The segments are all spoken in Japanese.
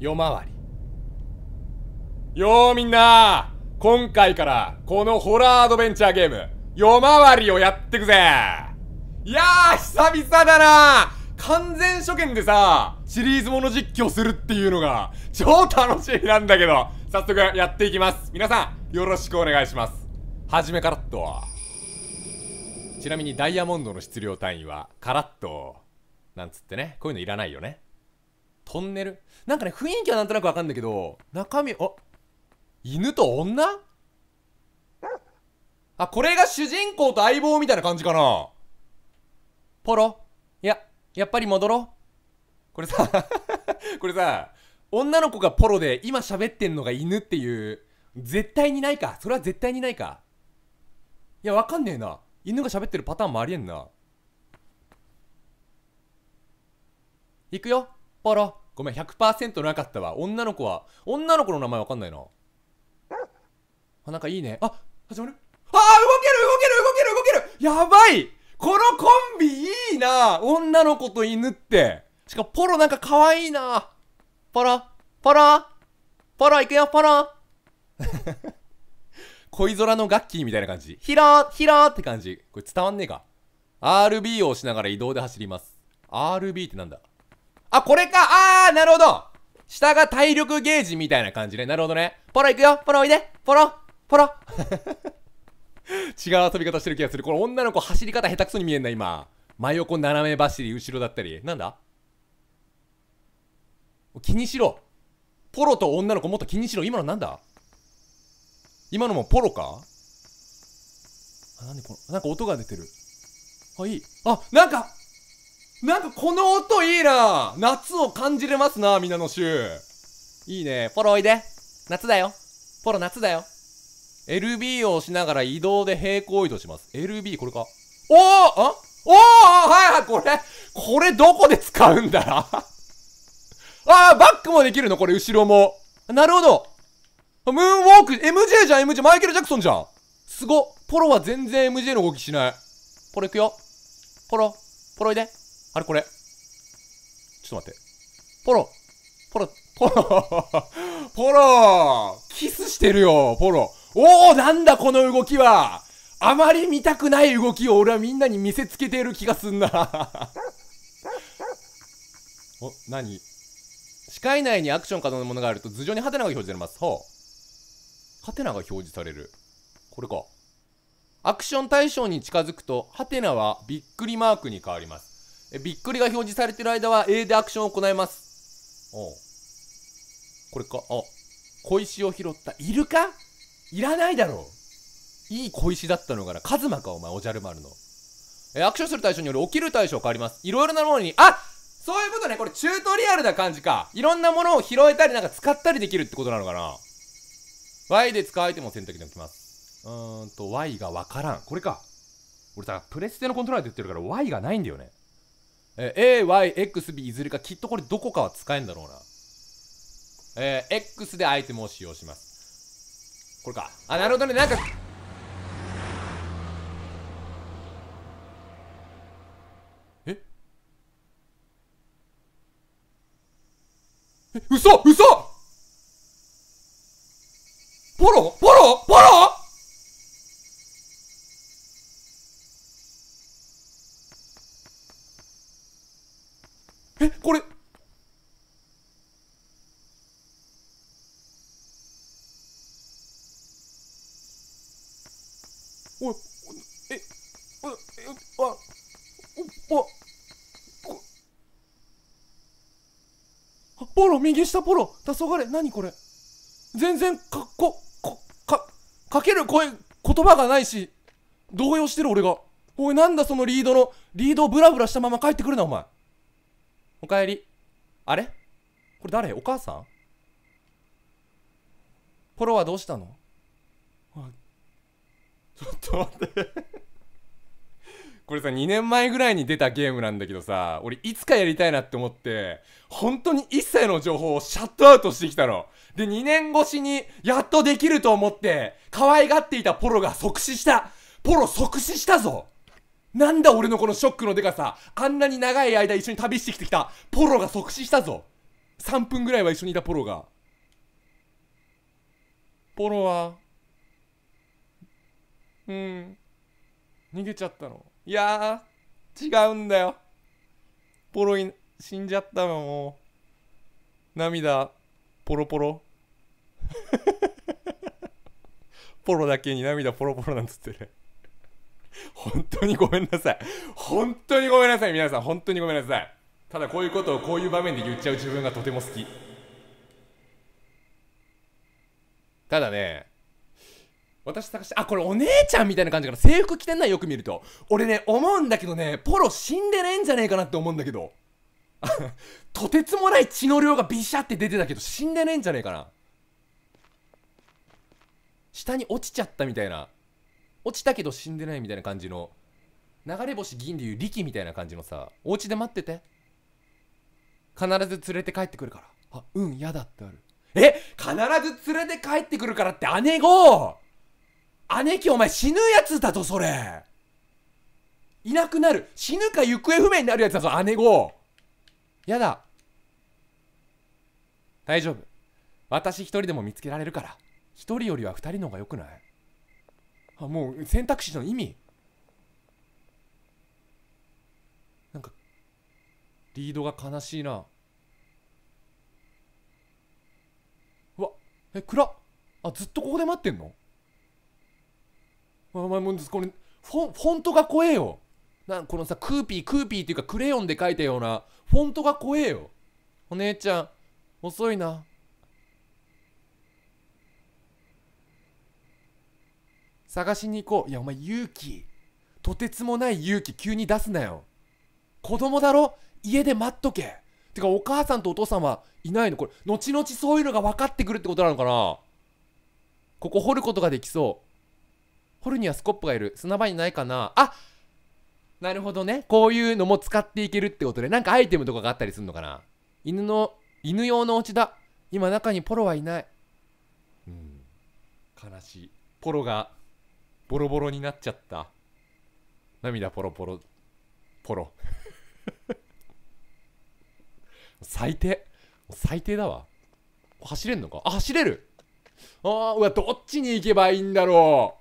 夜回りよーみんな今回からこのホラーアドベンチャーゲーム夜回りをやってくぜいやー久々だな完全初見でさシリーズもの実況するっていうのが超楽しみなんだけど早速やっていきます皆さんよろしくお願いします初めからッとちなみにダイヤモンドの質量単位はカラットなんつってねこういうのいらないよねトンネルなんかね、雰囲気はなんとなくわかんだけど、中身、あ犬と女あ、これが主人公と相棒みたいな感じかなポロいや、やっぱり戻ろう。これさ これさ、女の子がポロで今喋ってんのが犬っていう、絶対にないか。それは絶対にないか。いや、わかんねえな。犬が喋ってるパターンもありえんな。行くよ、ポロ。ごめん、100%なかったわ。女の子は、女の子の名前わかんないな。あ、なんかいいね。あ、始まるああ、動ける動ける動ける動けるやばいこのコンビいいな女の子と犬って。しかも、ポロなんか可愛いなパラ、パラ、パラ、いくよ、パラ。恋空のガッキーみたいな感じ。ひらー、ひらーって感じ。これ伝わんねえか。RB を押しながら移動で走ります。RB ってなんだあ、これかあー、なるほど下が体力ゲージみたいな感じね。なるほどね。ポロ行くよポロおいでポロポロ 違う遊び方してる気がする。これ女の子走り方下手くそに見えんな、今。真横斜め走り、後ろだったり。なんだ気にしろ。ポロと女の子もっと気にしろ。今のなんだ今のもポロかあ、なんでこの、なんか音が出てる。あ、いい。あ、なんかなんかこの音いいな夏を感じれますな皆の衆。いいね。ポロおいで。夏だよ。ポロ夏だよ。LB を押しながら移動で平行移動します。LB これか。おーあおーはいはいこれこれどこで使うんだ ああバックもできるのこれ後ろも。なるほどムーンウォーク !MJ じゃん !MJ! マイケル・ジャクソンじゃんすごポロは全然 MJ の動きしない。ポロいくよ。ポロ、ポロいで。あれこれ。ちょっと待って。ポロポロポロ ポロキスしてるよポロおおなんだこの動きはあまり見たくない動きを俺はみんなに見せつけている気がすんな お、なに視界内にアクション可能なものがあると頭上にハテナが表示されます。ほう。ハテナが表示される。これか。アクション対象に近づくと、ハテナはびっくりマークに変わります。えびっくりが表示されてる間は A でアクションを行いますおこれかあ小石を拾ったいるかいらないだろういい小石だったのかなカズマかお前おじゃる丸のえアクションする対象により起きる対象変わりますいろいろなものにあそういうことねこれチュートリアルな感じかいろんなものを拾えたりなんか使ったりできるってことなのかな Y で使うアイテムを選択できますうーんと Y がわからんこれか俺さプレステのコントローラーで言ってるから Y がないんだよねえー、AYXB いずれかきっとこれどこかは使えんだろうな。えー、X でアイテムを使用します。これか。あ、なるほどね。なんか。ええ、嘘嘘ポロしたポロ黄昏何これ全然かここかかける声言葉がないし動揺してる俺がおいなんだそのリードのリードをブラブラしたまま帰ってくるなお前おかえりあれこれ誰お母さんポロはどうしたのちょっと待ってこれさ2年前ぐらいに出たゲームなんだけどさ俺いつかやりたいなって思って本当に一切の情報をシャットアウトしてきたので2年越しにやっとできると思って可愛がっていたポロが即死したポロ即死したぞなんだ俺のこのショックのでかさあんなに長い間一緒に旅してきてきたポロが即死したぞ3分ぐらいは一緒にいたポロがポロはうん逃げちゃったのいや違うんだよポロン、死んじゃったのもう涙ポロポロ ポロだけに涙ポロポロなんつってる本当にごめんなさい本当にごめんなさい皆さん本当にごめんなさいただこういうことをこういう場面で言っちゃう自分がとても好きただね私探してあこれお姉ちゃんみたいな感じかな制服着てんないよく見ると俺ね思うんだけどねポロ死んでねえんじゃねえかなって思うんだけど とてつもない血の量がビシャって出てたけど死んでねえんじゃねえかな下に落ちちゃったみたいな落ちたけど死んでないみたいな感じの流れ星銀でいう力みたいな感じのさお家で待ってて必ず連れて帰ってくるからあうんやだってあるえ必ず連れて帰ってくるからって姉子姉貴お前死ぬやつだぞそれいなくなる死ぬか行方不明になるやつだぞ姉子やだ大丈夫私一人でも見つけられるから一人よりは二人の方がよくないあもう選択肢の意味なんかリードが悲しいなうわえ暗っあずっとここで待ってんのお前もうこれフォフォントが怖えよなこのさクーピークーピーっていうかクレヨンで書いたようなフォントが怖えよお姉ちゃん遅いな探しに行こういやお前勇気とてつもない勇気急に出すなよ子供だろ家で待っとけてかお母さんとお父さんはいないのこれ後々そういうのが分かってくるってことなのかなここ掘ることができそうホルにはスコップがいる砂場にないかなあなるほどねこういうのも使っていけるってことでなんかアイテムとかがあったりするのかな犬の犬用のお家だ今中にポロはいないうん悲しいポロがボロボロになっちゃった涙ポロポロポロ 最低最低だわ走れんのかあ走れるああうわどっちに行けばいいんだろう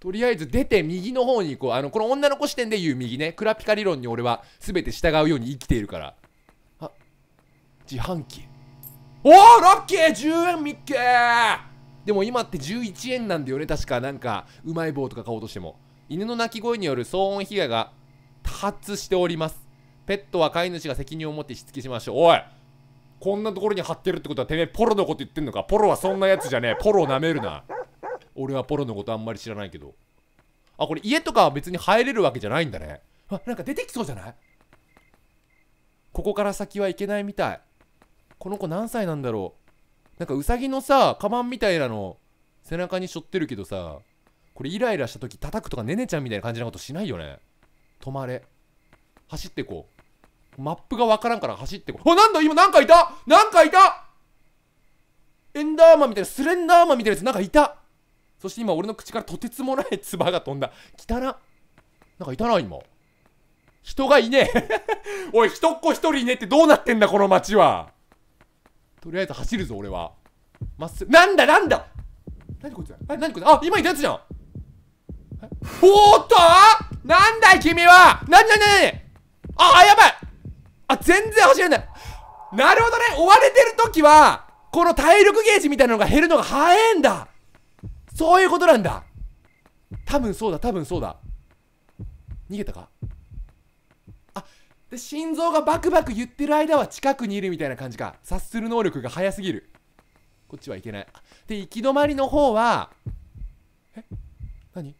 とりあえず出て右の方に行こうあのこの女の子視点で言う右ねクラピカ理論に俺は全て従うように生きているからあ自販機おおラッキー10円ミッケーでも今って11円なんだよね確かなんかうまい棒とか買おうとしても犬の鳴き声による騒音被害が多発しておりますペットは飼い主が責任を持ってしつけしましょうおいこんなところに貼ってるってことはてめえポロのこと言ってんのかポロはそんなやつじゃねえポロを舐めるな俺はポロのことあんまり知らないけどあこれ家とかは別に入れるわけじゃないんだねあなんか出てきそうじゃないここから先はいけないみたいこの子何歳なんだろうなんかウサギのさカバンみたいなの背中に背負ってるけどさこれイライラした時叩くとかねねちゃんみたいな感じなことしないよね止まれ走ってこうマップがわからんから走ってこうあなんだ今なんかいたなんかいたエンダーマンみたいなスレンダーマンみたいなやつなんかいたそして今俺の口からとてつもない唾が飛んだ汚なんかいたな今人がいねえ おい人っ子一人いねえってどうなってんだこの街はとりあえず走るぞ俺はまっすぐなんだなんだ何こいつあ何こいつあ今いたやつじゃんおーっとなんだい君はなんなになにあ、やばいあ、全然走れない。なるほどね。追われてる時は、この体力ゲージみたいなのが減るのが早いんだ。そういうことなんだ多分そうだ多分そうだ逃げたかあで心臓がバクバク言ってる間は近くにいるみたいな感じか察する能力が早すぎるこっちはいけないで行き止まりの方はえ何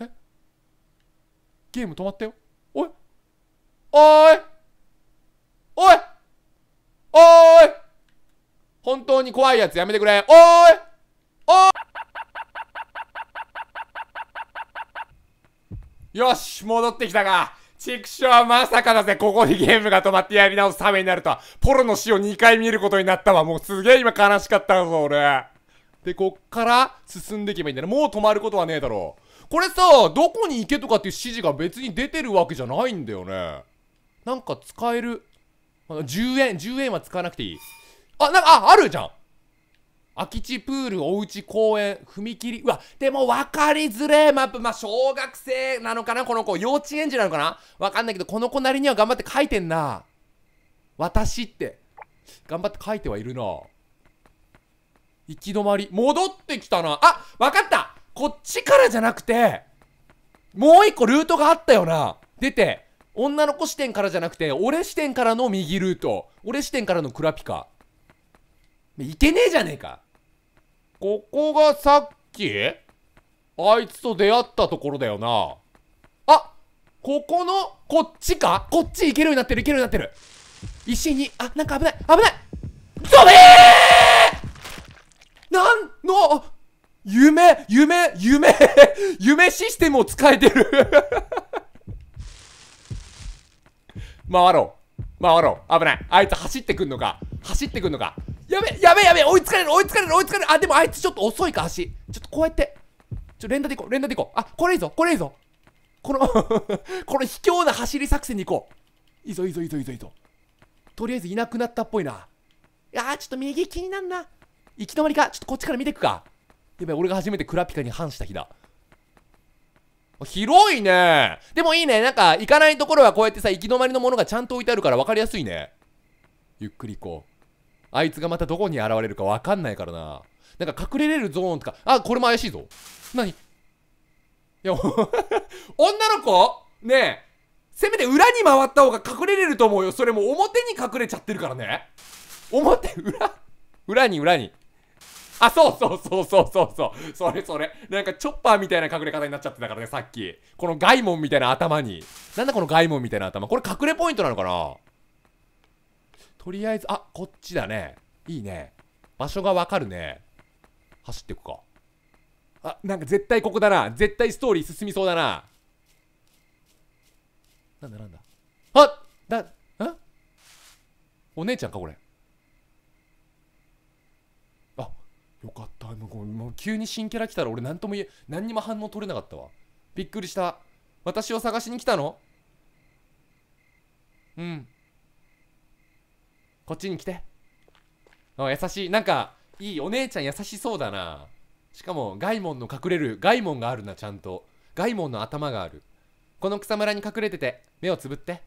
えゲーム止まったよおいおーい本当に怖いやつやめてくれ。おーいおーいよし、戻ってきたか。チクショはまさかだぜ。ここにゲームが止まってやり直すためになるとは。ポロの死を2回見ることになったわ。もうすげえ今悲しかったぞ、俺。で、こっから進んでいけばいいんだね。もう止まることはねえだろう。これさ、どこに行けとかっていう指示が別に出てるわけじゃないんだよね。なんか使える。10円、10円は使わなくていい。あ、なんか、あ、あるじゃん。空き地プール、おうち公園、踏切。うわ、でも分かりづれえ。まプ。まあ、小学生なのかなこの子。幼稚園児なのかなわかんないけど、この子なりには頑張って書いてんな。私って。頑張って書いてはいるな。行き止まり。戻ってきたな。あ、分かったこっちからじゃなくて、もう一個ルートがあったよな。出て、女の子視点からじゃなくて、俺視点からの右ルート。俺視点からのクラピカ。いけねえじゃねえかここがさっきあいつと出会ったところだよなあここのこっちかこっち行けるようになってる行けるようになってる石にあなんか危ない危ないゾべーなんの夢夢夢 夢システムを使えてる 回ろう回ろう危ないあいつ走ってくんのか走ってくんのかやべやべやべ追いつかれる追いつかれる追いつかれるあでもあいつちょっと遅いか足ちょっとこうやってちょ連打でいこう連打でいこうあこれいいぞこれいいぞこの この卑怯な走り作戦に行こういいぞいいぞいいぞいいぞいいぞとりあえずいなくなったっぽいないやちょっと右気になんな行き止まりかちょっとこっちから見てくかやばい俺が初めてクラピカに反した日だ広いねでもいいねなんか行かないところはこうやってさ行き止まりのものがちゃんと置いてあるから分かりやすいねゆっくり行こうあいつがまたどこに現れるかわかんないからな。なんか隠れれるゾーンとか、あ、これも怪しいぞ。何いや、女の子ねえ、せめて裏に回った方が隠れれると思うよ。それも表に隠れちゃってるからね。表、裏、裏に裏に。あ、そうそうそうそうそうそう。それそれ。なんかチョッパーみたいな隠れ方になっちゃってたからね、さっき。このガイモンみたいな頭に。なんだこのガイモンみたいな頭。これ隠れポイントなのかなとりあえず、あ、こっちだね。いいね。場所がわかるね。走ってくか。あ、なんか絶対ここだな。絶対ストーリー進みそうだな。なんだなんだ。あだ、んお姉ちゃんか、これ。あ、よかった。もうもう急に新キャラ来たら俺何とも言え、何にも反応取れなかったわ。びっくりした。私を探しに来たのうん。こっちに来て優しいなんかいいお姉ちゃん優しそうだなしかもガイモンの隠れるガイモンがあるなちゃんとガイモンの頭があるこの草むらに隠れてて目をつぶって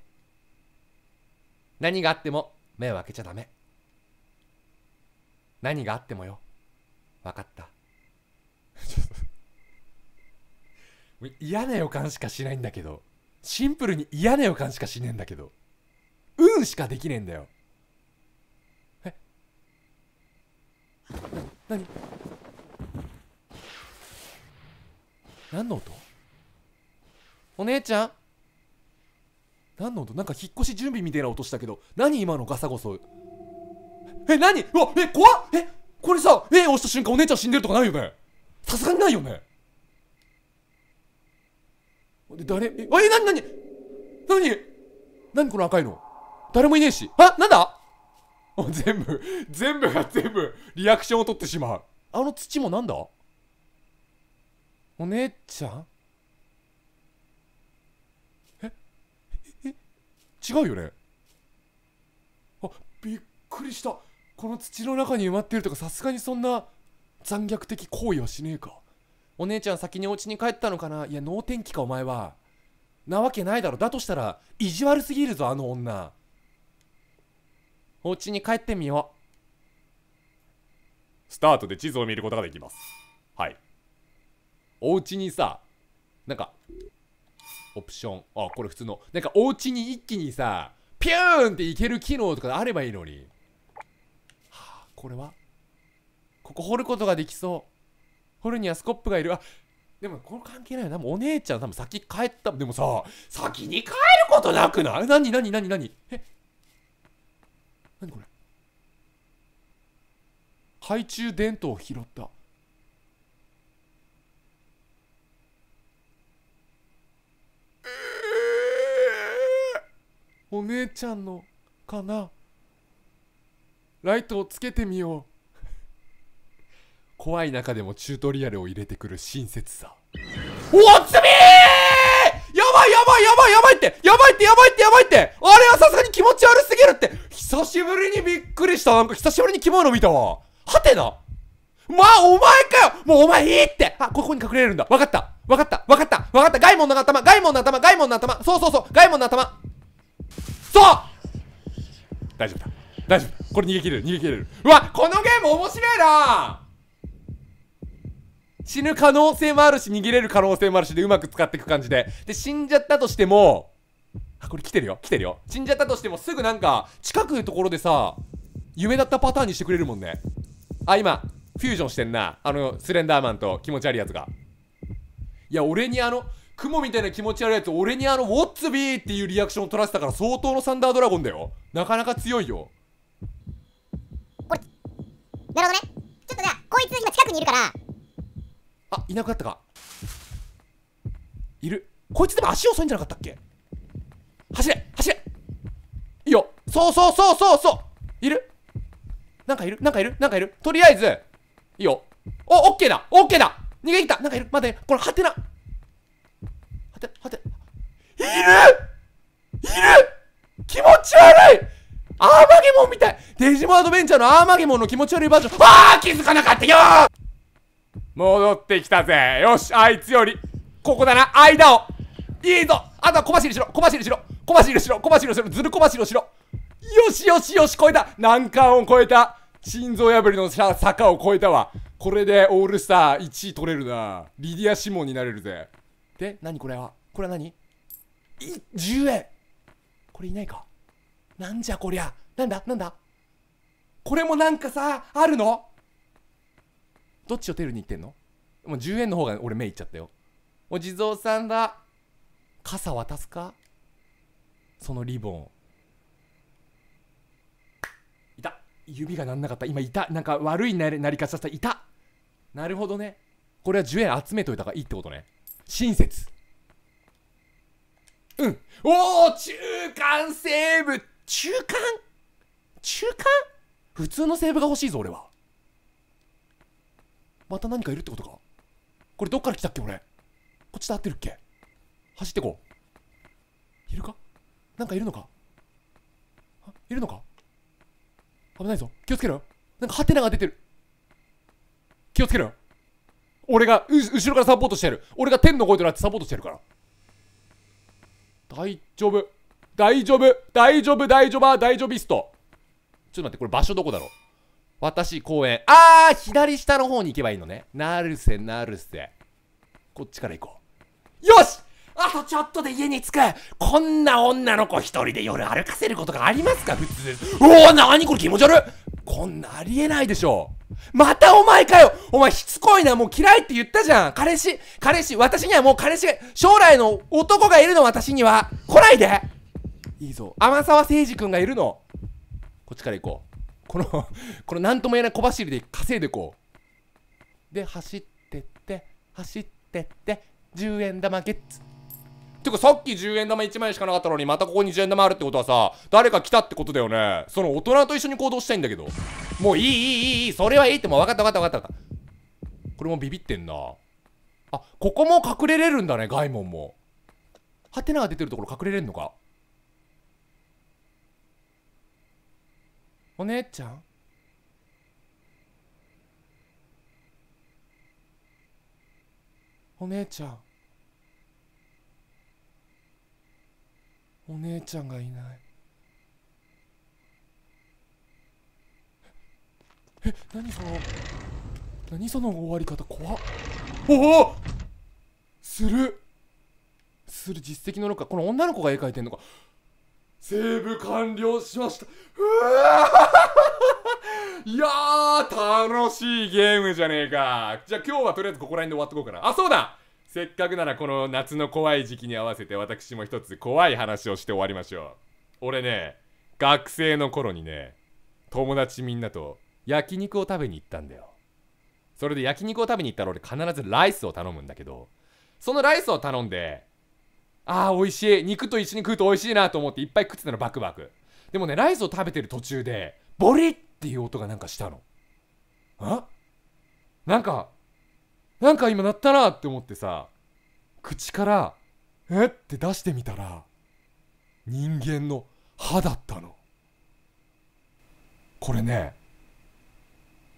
何があっても目を開けちゃダメ何があってもよ分かった嫌な予感しかしないんだけどシンプルに嫌な予感しかしねえんだけどうんしかできねえんだよ何何の音お姉ちゃん何の音なんか引っ越し準備みたいな音したけど何今のガサゴソえ何うわえ怖っえこれさえ押した瞬間お姉ちゃん死んでるとかないよねさすがにないよねで誰ええ何何何何この赤いの誰もいねえしあなんだ全部全部が全部リアクションを取ってしまうあの土もなんだお姉ちゃんええ違うよねあびっくりしたこの土の中に埋まってるとかさすがにそんな残虐的行為はしねえかお姉ちゃん先にお家に帰ったのかないや能天気かお前はなわけないだろだとしたら意地悪すぎるぞあの女お家に帰ってみようスタートで地図を見ることができますはいお家にさなんかオプションあこれ普通のなんかお家に一気にさピューンっていける機能とかあればいいのにはあこれはここ掘ることができそう掘るにはスコップがいるあでもこれ関係ないよ多分お姉ちゃん多分先帰ったでもさ先に帰ることなくない何何何何え何これ懐中電灯を拾ったお姉ちゃんのかなライトをつけてみよう怖い中でもチュートリアルを入れてくる親切さおおつみーばいやばいやばいってやばいってやばいってやばいってあれはさすがに気持ち悪すぎるって久しぶりにびっくりしたなんか久しぶりにキモいの見たわはてなまあ、お前かよもうお前いいってあ、ここに隠れるんだ。わかった。わかった。わかった。わかった。ガイモンの頭。ガイモンの頭。ガイモンの頭。そうそうそう。ガイモンの頭。そう大丈夫だ。大丈夫だ。これ逃げ切れる。逃げ切れる。うわ、このゲーム面白いな死ぬ可能性もあるし逃げれる可能性もあるしでうまく使っていく感じでで死んじゃったとしてもあこれ来てるよ来てるよ死んじゃったとしてもすぐなんか近くのところでさ夢だったパターンにしてくれるもんねあ今フュージョンしてんなあのスレンダーマンと気持ち悪いやつがいや俺にあの雲みたいな気持ち悪いやつ俺にあのウォッツビーっていうリアクションを取らせたから相当のサンダードラゴンだよなかなか強いよなるほどねちょっとじゃあこいつ今近くにいるからあいなくなったかいるこいつでも足遅いんじゃなかったっけ走れ走れいいよそうそうそうそうそういるなんかいるなんかいるなんかいるとりあえずいいよおオッケーだオッケーだ逃げ切ったなんかいる待ってこれはてなはてはているいる気持ち悪いアーマゲモンみたいデジモンアドベンチャーのアーマゲモンの気持ち悪いバージョンああ気づかなかったよ戻ってきたぜよしあいつよりここだな間をいいぞあとは小走りしろ小走りしろ小走りしろ小走りしろずる小走りしろよしよしよし超えた難関を超えた心臓破りの坂を越えたわこれでオールスター1位取れるなリディア・シモンになれるぜで何これはこれは何い10円これいないかなんじゃこりゃなんだなんだこれもなんかさあるのどっちをテルに行ってんのもう10円の方が俺目いっちゃったよお地蔵さんだ傘渡すかそのリボンいた指がなんなかった今いたなんか悪いなりなり方したいたなるほどねこれは10円集めといた方がいいってことね親切うんおお中間セーブ中間中間普通のセーブが欲しいぞ俺はまた何かいるってことかこれどっから来たっけ俺こっちで合ってるっけ走ってこういるかなんかいるのかいるのか危ないぞ気をつけろなんかハテナが出てる気をつけろ俺が後ろからサポートしてる俺が天の声となってサポートしてるから大丈夫大丈夫大丈夫大丈夫大丈夫ビストちょっと待ってこれ場所どこだろう私、公園。あー左下の方に行けばいいのね。なるせ、なるせ。こっちから行こう。よしあとちょっとで家に着くこんな女の子一人で夜歩かせることがありますか普通。うおなにこれ気持ち悪いこんなありえないでしょまたお前かよお前しつこいなもう嫌いって言ったじゃん彼氏彼氏私にはもう彼氏が将来の男がいるの私には来ないでいいぞ天沢誠二君がいるのこっちから行こうこの この何とも言えない小走りで稼いでこうで走ってって走ってって10円玉ゲッツてかさっき10円玉1枚しかなかったのにまたここに10円玉あるってことはさ誰か来たってことだよねその大人と一緒に行動したいんだけどもういいいいいいいいそれはいいってもう分かった分かった分かったこれもビビってんなあここも隠れれるんだねガイモンもハテナが出てるところ隠れれるのかお姉ちゃんお姉ちゃんお姉ちゃんがいないえ何その何その終わり方怖っおおするする実績のろかこの女の子が絵描いてんのかセーブ完了しました。うわいやー、楽しいゲームじゃねえか。じゃあ今日はとりあえずここら辺で終わっとこうかな。あ、そうだせっかくならこの夏の怖い時期に合わせて私も一つ怖い話をして終わりましょう。俺ね、学生の頃にね、友達みんなと焼肉を食べに行ったんだよ。それで焼肉を食べに行ったら俺必ずライスを頼むんだけど、そのライスを頼んで、ああ美味しい肉と一緒に食うと美味しいなと思っていっぱい食ってたのバクバクでもねライスを食べてる途中でボリっていう音がなんかしたのあなんかなんか今鳴ったなって思ってさ口からえって出してみたら人間の歯だったのこれね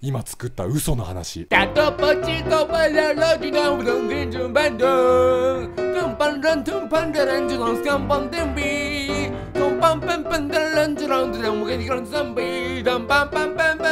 今作った嘘の話タトポチパラロドドンンジュンバンドントンパンラントンパンダランジュンスカンパンンビトンパンパンパンダランジュンズゲンンビンパンパンパンパン